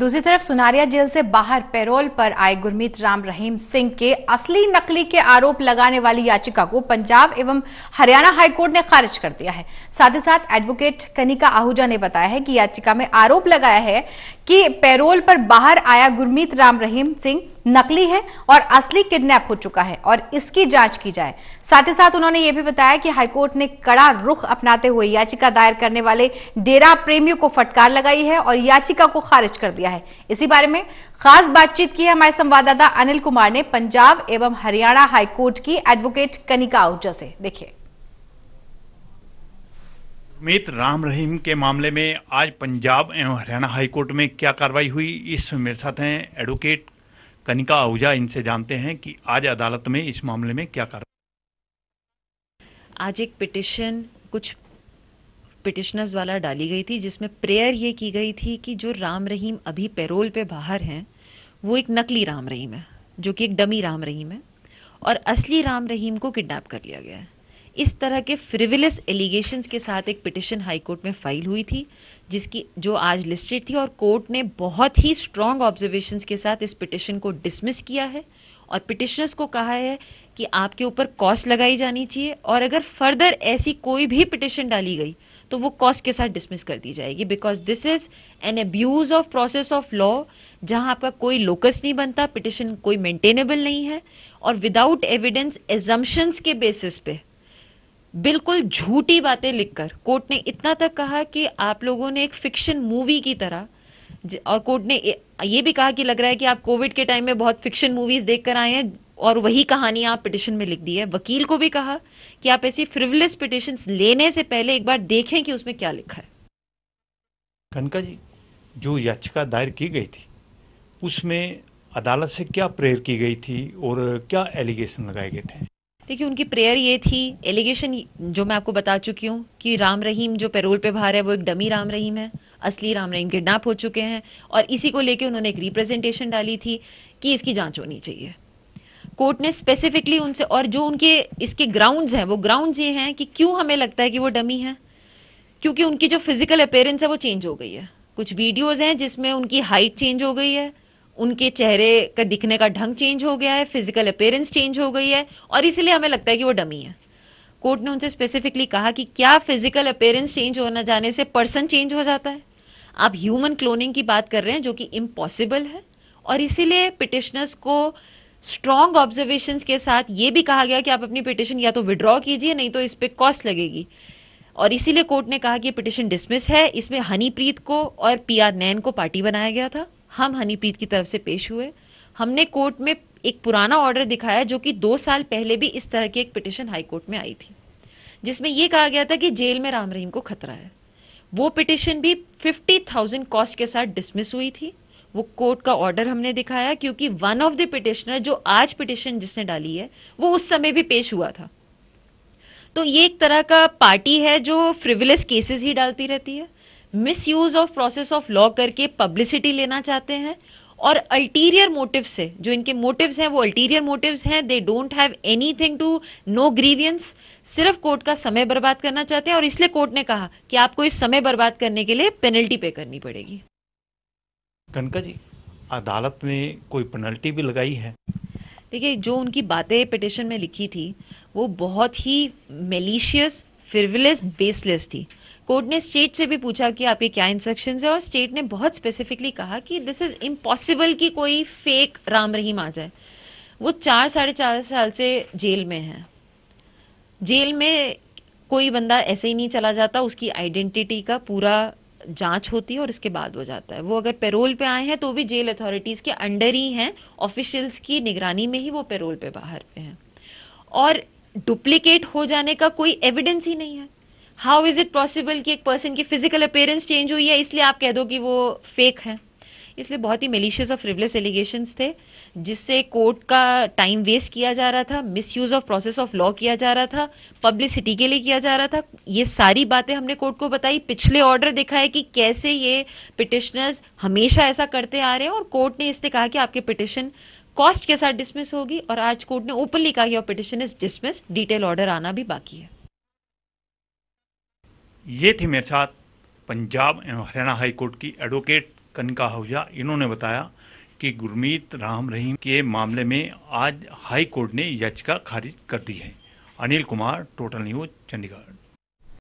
दूसरी तरफ सुनारिया जेल से बाहर पैरोल पर आए गुरमीत राम रहीम सिंह के असली नकली के आरोप लगाने वाली याचिका को पंजाब एवं हरियाणा हाईकोर्ट ने खारिज कर दिया है साथ ही साथ एडवोकेट कनिका आहूजा ने बताया है कि याचिका में आरोप लगाया है कि पैरोल पर बाहर आया गुरमीत राम रहीम सिंह नकली है और असली किडनैप हो चुका है और इसकी जांच की जाए साथ ही साथ उन्होंने ये भी बताया कि हाईकोर्ट ने कड़ा रुख अपनाते हुए याचिका दायर करने वाले डेरा प्रेमियों को फटकार लगाई है और याचिका को खारिज कर दिया है इसी बारे में खास बातचीत की है हमारे संवाददाता अनिल कुमार ने पंजाब एवं हरियाणा हाईकोर्ट की एडवोकेट कनिका आहूजा से देखिए मित राम रहीम के मामले में आज पंजाब एवं हरियाणा हाईकोर्ट में क्या कार्रवाई हुई इस मेरे साथ हैं एडवोकेट कनिका आहूजा इनसे जानते हैं कि आज अदालत में इस मामले में क्या कर आज एक पिटिशन कुछ पिटिशनर्स वाला डाली गई थी जिसमें प्रेयर ये की गई थी कि जो राम रहीम अभी पेरोल पे बाहर हैं वो एक नकली राम रहीम है जो कि एक डमी राम रहीम है और असली राम रहीम को किडनैप कर लिया गया है इस तरह के फ्रिविलस एलिगेशंस के साथ एक पिटिशन हाई कोर्ट में फाइल हुई थी जिसकी जो आज लिस्टेड थी और कोर्ट ने बहुत ही स्ट्रॉन्ग ऑब्जर्वेशन के साथ इस पिटिशन को डिसमिस किया है और पिटिशनर्स को कहा है कि आपके ऊपर कॉस्ट लगाई जानी चाहिए और अगर फर्दर ऐसी कोई भी पिटिशन डाली गई तो वो कॉस्ट के साथ डिसमिस कर दी जाएगी because this is an abuse of process of law जहां आपका कोई लोकस नहीं बनता पिटिशन कोई मेंटेनेबल नहीं है और विदाउट एविडेंस एजम्पन्स के बेसिस पे बिल्कुल झूठी बातें लिखकर कोर्ट ने इतना तक कहा कि आप लोगों ने एक फिक्शन मूवी की तरह और कोर्ट ने ये भी कहा कि लग रहा है कि आप कोविड के टाइम में बहुत फिक्शन मूवीज देखकर आए हैं और वही कहानी आप पिटिशन में लिख दी है वकील को भी कहा कि आप ऐसी फ्रिवलेस पिटिशन लेने से पहले एक बार देखें कि उसमें क्या लिखा है कनका जी जो याचिका दायर की गई थी उसमें अदालत से क्या प्रेयर की गई थी और क्या एलिगेशन लगाए गए थे देखिए उनकी प्रेयर ये थी एलिगेशन जो मैं आपको बता चुकी हूँ कि राम रहीम जो पेरोल पे बाहर है वो एक डमी राम रहीम है असली राम रहीम किडनैप हो चुके हैं और इसी को लेके उन्होंने एक रिप्रेजेंटेशन डाली थी कि इसकी जाँच होनी चाहिए कोर्ट ने स्पेसिफिकली उनसे और जो उनके इसके ग्राउंड्स हैं वो ग्राउंड्स ये हैं कि क्यों हमें लगता है कि वो डमी है क्योंकि उनकी जो फिजिकल अपेयरेंस है वो चेंज हो गई है कुछ वीडियोज़ हैं जिसमें उनकी हाइट चेंज हो गई है उनके चेहरे का दिखने का ढंग चेंज हो गया है फिजिकल अपेयरेंस चेंज हो गई है और इसीलिए हमें लगता है कि वो डमी है कोर्ट ने उनसे स्पेसिफिकली कहा कि क्या फिजिकल अपेयरेंस चेंज होना जाने से पर्सन चेंज हो जाता है आप ह्यूमन क्लोनिंग की बात कर रहे हैं जो कि इम्पॉसिबल है और इसीलिए पिटिशनर्स को स्ट्रॉन्ग ऑब्जर्वेशन के साथ ये भी कहा गया कि आप अपनी पिटिशन या तो विड्रॉ कीजिए नहीं तो इस पर कॉस्ट लगेगी और इसीलिए कोर्ट ने कहा कि पिटिशन डिसमिस है इसमें हनीप्रीत को और आर नैन को पार्टी बनाया गया था हम हनीप्रीत की तरफ से पेश हुए हमने कोर्ट में एक पुराना ऑर्डर दिखाया जो कि दो साल पहले भी इस तरह की एक पिटिशन हाई कोर्ट में आई थी जिसमें यह कहा गया था कि जेल में राम रहीम को खतरा है वो पिटिशन भी फिफ्टी थाउजेंड कॉस्ट के साथ डिसमिस हुई थी वो कोर्ट का ऑर्डर हमने दिखाया क्योंकि वन ऑफ द पिटिशनर जो आज पिटिशन जिसने डाली है वो उस समय भी पेश हुआ था तो ये एक तरह का पार्टी है जो फ्रिविलस केसेस ही डालती रहती है misuse of process of law करके पब्लिसिटी लेना चाहते हैं और अल्टीरियर मोटिव से जो इनके मोटिव्स हैं वो अल्टीरियर मोटिव्स हैं they don't have anything to no grievances सिर्फ कोर्ट का समय बर्बाद करना चाहते हैं और इसलिए कोर्ट ने कहा कि आपको इस समय बर्बाद करने के लिए पेनल्टी पे करनी पड़ेगी कनका जी अदालत ने कोई पेनल्टी भी लगाई है देखिए जो उनकी बातें पिटिशन में लिखी थी वो बहुत ही मेलिशियस फिरविलेस बेसलेस थी कोर्ट ने स्टेट से भी पूछा कि आपके क्या इंस्ट्रक्शन है और स्टेट ने बहुत स्पेसिफिकली कहा कि दिस इज इम्पॉसिबल कि कोई फेक राम रहीम आ जाए वो चार साढ़े चार साल से जेल में है जेल में कोई बंदा ऐसे ही नहीं चला जाता उसकी आइडेंटिटी का पूरा जांच होती है और इसके बाद हो जाता है वो अगर पेरोल पे आए हैं तो भी जेल अथॉरिटीज़ के अंडर ही हैं ऑफिशियल्स की निगरानी में ही वो पेरोल पे बाहर पे हैं और डुप्लीकेट हो जाने का कोई एविडेंस ही नहीं है हाउ इज इट पॉसिबल कि एक पर्सन की फिजिकल अपेयरेंस चेंज हुई है इसलिए आप कह दो कि वो फेक है इसलिए बहुत ही मेलिशियस ऑफ रिवलेस एलिगेशन थे जिससे कोर्ट का टाइम वेस्ट किया जा रहा था misuse of process of law किया जा रहा था पब्लिसिटी के लिए किया जा रहा था ये सारी बातें हमने कोर्ट को बताई पिछले ऑर्डर देखा है कि कैसे ये पिटिशनर्स हमेशा ऐसा करते आ रहे हैं और कोर्ट ने इससे कहा कि आपके पिटिशन कॉस्ट के साथ डिसमिस होगी और आज कोर्ट ने ओपनली कहा कि petition is dismiss detail order आना भी बाकी है ये थी मेरे साथ पंजाब एवं हरियाणा हाईकोर्ट की एडवोकेट कनिका आहूजा इन्होंने बताया कि गुरमीत राम रहीम के मामले में आज हाई कोर्ट ने याचिका खारिज कर दी है अनिल कुमार टोटल न्यूज चंडीगढ़